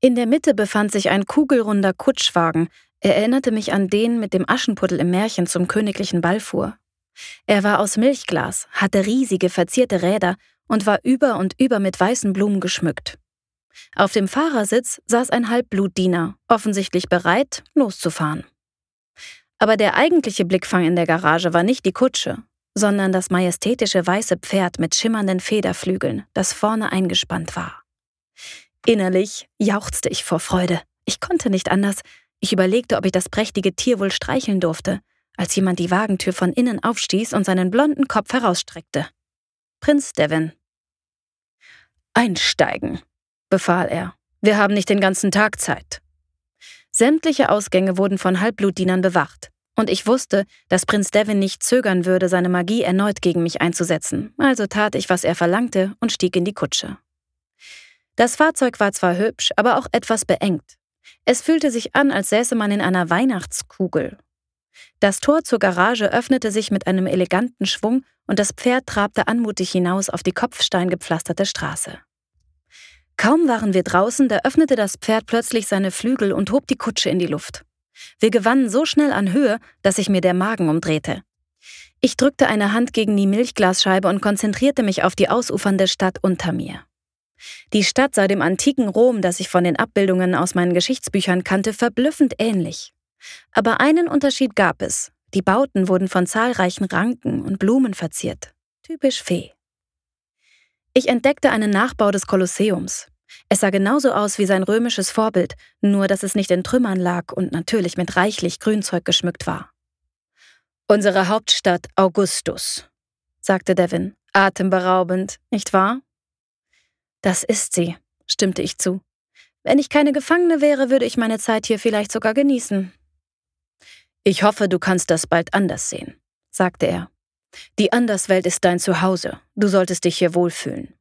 In der Mitte befand sich ein kugelrunder Kutschwagen. Er erinnerte mich an den mit dem Aschenputtel im Märchen zum königlichen Ball fuhr. Er war aus Milchglas, hatte riesige verzierte Räder und war über und über mit weißen Blumen geschmückt. Auf dem Fahrersitz saß ein Halbblutdiener, offensichtlich bereit, loszufahren. Aber der eigentliche Blickfang in der Garage war nicht die Kutsche, sondern das majestätische weiße Pferd mit schimmernden Federflügeln, das vorne eingespannt war. Innerlich jauchzte ich vor Freude. Ich konnte nicht anders. Ich überlegte, ob ich das prächtige Tier wohl streicheln durfte, als jemand die Wagentür von innen aufstieß und seinen blonden Kopf herausstreckte. Prinz Devin. Einsteigen, befahl er. Wir haben nicht den ganzen Tag Zeit. Sämtliche Ausgänge wurden von Halbblutdienern bewacht, und ich wusste, dass Prinz Devin nicht zögern würde, seine Magie erneut gegen mich einzusetzen, also tat ich, was er verlangte und stieg in die Kutsche. Das Fahrzeug war zwar hübsch, aber auch etwas beengt. Es fühlte sich an, als säße man in einer Weihnachtskugel. Das Tor zur Garage öffnete sich mit einem eleganten Schwung und das Pferd trabte anmutig hinaus auf die kopfsteingepflasterte Straße. Kaum waren wir draußen, da öffnete das Pferd plötzlich seine Flügel und hob die Kutsche in die Luft. Wir gewannen so schnell an Höhe, dass sich mir der Magen umdrehte. Ich drückte eine Hand gegen die Milchglasscheibe und konzentrierte mich auf die ausufernde Stadt unter mir. Die Stadt sah dem antiken Rom, das ich von den Abbildungen aus meinen Geschichtsbüchern kannte, verblüffend ähnlich. Aber einen Unterschied gab es. Die Bauten wurden von zahlreichen Ranken und Blumen verziert. Typisch Fee. Ich entdeckte einen Nachbau des Kolosseums. Es sah genauso aus wie sein römisches Vorbild, nur dass es nicht in Trümmern lag und natürlich mit reichlich Grünzeug geschmückt war. Unsere Hauptstadt Augustus, sagte Devin, atemberaubend, nicht wahr? Das ist sie, stimmte ich zu. Wenn ich keine Gefangene wäre, würde ich meine Zeit hier vielleicht sogar genießen. Ich hoffe, du kannst das bald anders sehen, sagte er. Die Anderswelt ist dein Zuhause. Du solltest dich hier wohlfühlen.